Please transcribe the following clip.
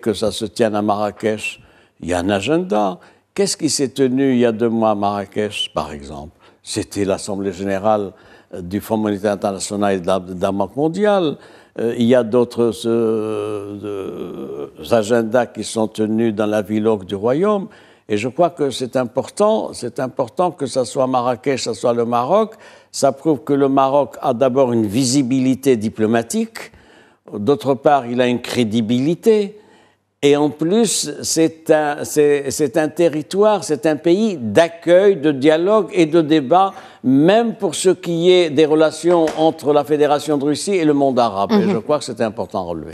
que ça se tienne à Marrakech, il y a un agenda. Qu'est-ce qui s'est tenu il y a deux mois à Marrakech, par exemple C'était l'Assemblée générale euh, du Fonds monétaire international et de la, Banque mondiale. Euh, il y a d'autres euh, agendas qui sont tenus dans la ville du Royaume. Et je crois que c'est important, c'est important que ça soit Marrakech, ça soit le Maroc. Ça prouve que le Maroc a d'abord une visibilité diplomatique. D'autre part, il a une crédibilité. Et en plus, c'est un, un, territoire, c'est un pays d'accueil, de dialogue et de débat, même pour ce qui est des relations entre la Fédération de Russie et le monde arabe. Et mhm. je crois que c'est important à relever.